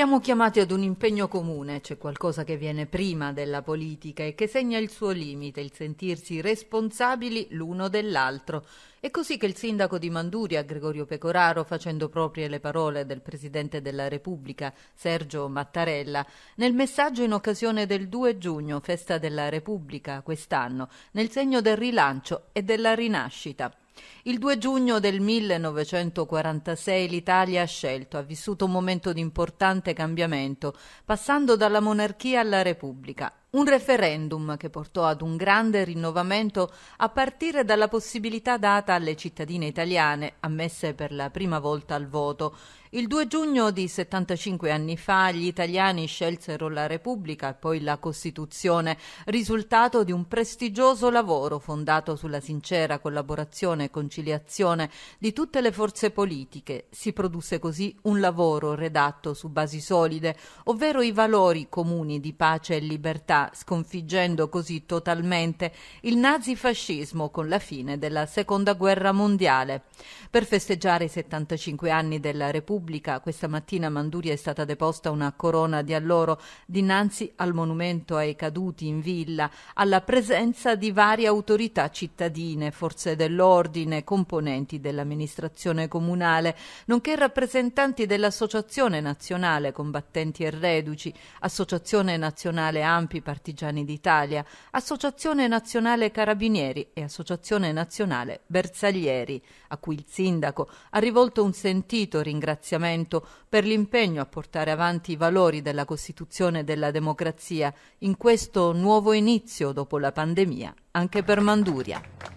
Siamo chiamati ad un impegno comune, c'è qualcosa che viene prima della politica e che segna il suo limite, il sentirsi responsabili l'uno dell'altro. È così che il sindaco di Manduria, Gregorio Pecoraro, facendo proprie le parole del Presidente della Repubblica, Sergio Mattarella, nel messaggio in occasione del 2 giugno, festa della Repubblica quest'anno, nel segno del rilancio e della rinascita. Il 2 giugno del 1946 l'Italia ha scelto, ha vissuto un momento di importante cambiamento, passando dalla monarchia alla repubblica. Un referendum che portò ad un grande rinnovamento a partire dalla possibilità data alle cittadine italiane, ammesse per la prima volta al voto. Il 2 giugno di 75 anni fa gli italiani scelsero la Repubblica e poi la Costituzione, risultato di un prestigioso lavoro fondato sulla sincera collaborazione e conciliazione di tutte le forze politiche. Si produsse così un lavoro redatto su basi solide, ovvero i valori comuni di pace e libertà sconfiggendo così totalmente il nazifascismo con la fine della Seconda Guerra Mondiale. Per festeggiare i 75 anni della Repubblica, questa mattina a Manduria è stata deposta una corona di alloro dinanzi al monumento ai caduti in villa, alla presenza di varie autorità cittadine, forze dell'ordine, componenti dell'amministrazione comunale, nonché rappresentanti dell'Associazione Nazionale Combattenti e Reduci, Associazione Nazionale Ampi Partigiani d'Italia, Associazione Nazionale Carabinieri e Associazione Nazionale Bersaglieri, a cui il sindaco ha rivolto un sentito ringraziamento per l'impegno a portare avanti i valori della Costituzione e della democrazia in questo nuovo inizio dopo la pandemia, anche per Manduria.